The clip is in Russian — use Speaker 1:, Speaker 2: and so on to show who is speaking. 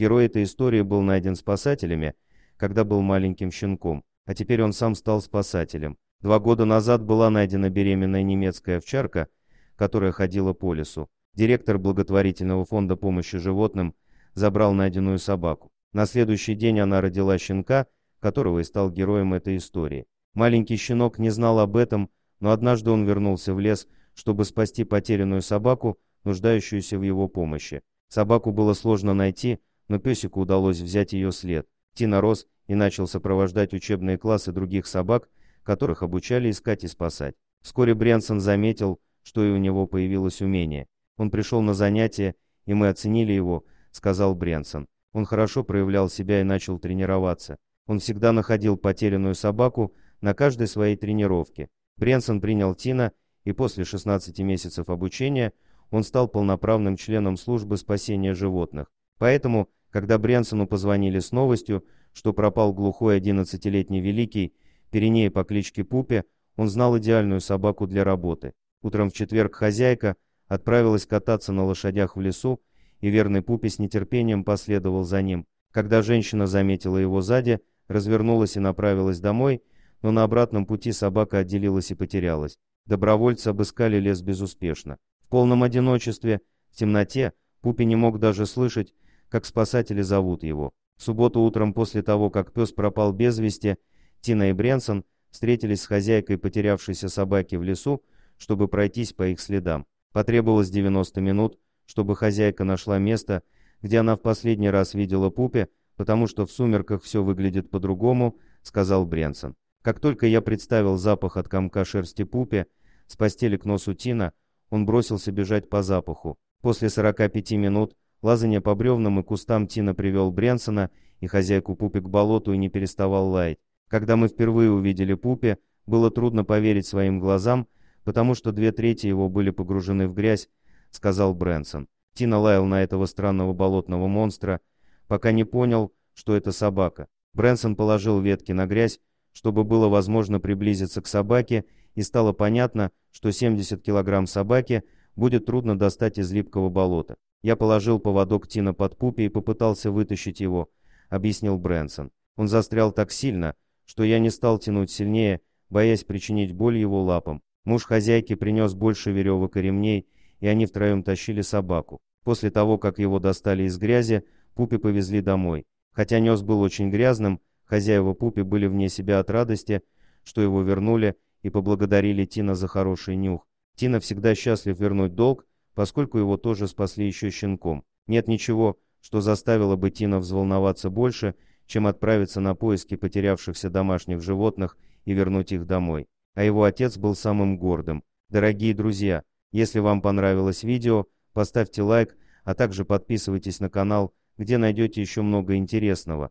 Speaker 1: Герой этой истории был найден спасателями, когда был маленьким щенком, а теперь он сам стал спасателем. Два года назад была найдена беременная немецкая овчарка, которая ходила по лесу. Директор благотворительного фонда помощи животным забрал найденную собаку. На следующий день она родила щенка, которого и стал героем этой истории. Маленький щенок не знал об этом, но однажды он вернулся в лес, чтобы спасти потерянную собаку, нуждающуюся в его помощи. Собаку было сложно найти, но песику удалось взять ее след. Тина рос и начал сопровождать учебные классы других собак, которых обучали искать и спасать. Вскоре Бренсон заметил, что и у него появилось умение. Он пришел на занятия, и мы оценили его, сказал Бренсон. Он хорошо проявлял себя и начал тренироваться. Он всегда находил потерянную собаку на каждой своей тренировке. Бренсон принял Тина, и после 16 месяцев обучения он стал полноправным членом службы спасения животных. Поэтому когда Бренсону позвонили с новостью, что пропал глухой 11-летний Великий, Пиреней по кличке Пупе, он знал идеальную собаку для работы. Утром в четверг хозяйка отправилась кататься на лошадях в лесу, и верный Пупе с нетерпением последовал за ним. Когда женщина заметила его сзади, развернулась и направилась домой, но на обратном пути собака отделилась и потерялась. Добровольцы обыскали лес безуспешно. В полном одиночестве, в темноте, Пупе не мог даже слышать, как спасатели зовут его. В субботу утром после того, как пес пропал без вести, Тина и Бренсон встретились с хозяйкой потерявшейся собаки в лесу, чтобы пройтись по их следам. Потребовалось 90 минут, чтобы хозяйка нашла место, где она в последний раз видела Пупе, потому что в сумерках все выглядит по-другому, сказал Бренсон. Как только я представил запах от комка шерсти Пупе с постели к носу Тина, он бросился бежать по запаху. После 45 минут Лазание по бревнам и кустам Тина привел Бренсона и хозяйку Пупи к болоту и не переставал лаять. Когда мы впервые увидели Пупи, было трудно поверить своим глазам, потому что две трети его были погружены в грязь, сказал Брэнсон. Тина лаял на этого странного болотного монстра, пока не понял, что это собака. Брэнсон положил ветки на грязь, чтобы было возможно приблизиться к собаке, и стало понятно, что 70 килограмм собаки будет трудно достать из липкого болота. Я положил поводок Тина под пупи и попытался вытащить его, объяснил Брэнсон. Он застрял так сильно, что я не стал тянуть сильнее, боясь причинить боль его лапам. Муж хозяйки принес больше веревок и ремней, и они втроем тащили собаку. После того, как его достали из грязи, Пупи повезли домой. Хотя нес был очень грязным, хозяева Пупи были вне себя от радости, что его вернули, и поблагодарили Тина за хороший нюх. Тина всегда счастлив вернуть долг, поскольку его тоже спасли еще щенком. Нет ничего, что заставило бы Тина взволноваться больше, чем отправиться на поиски потерявшихся домашних животных и вернуть их домой. А его отец был самым гордым. Дорогие друзья, если вам понравилось видео, поставьте лайк, а также подписывайтесь на канал, где найдете еще много интересного.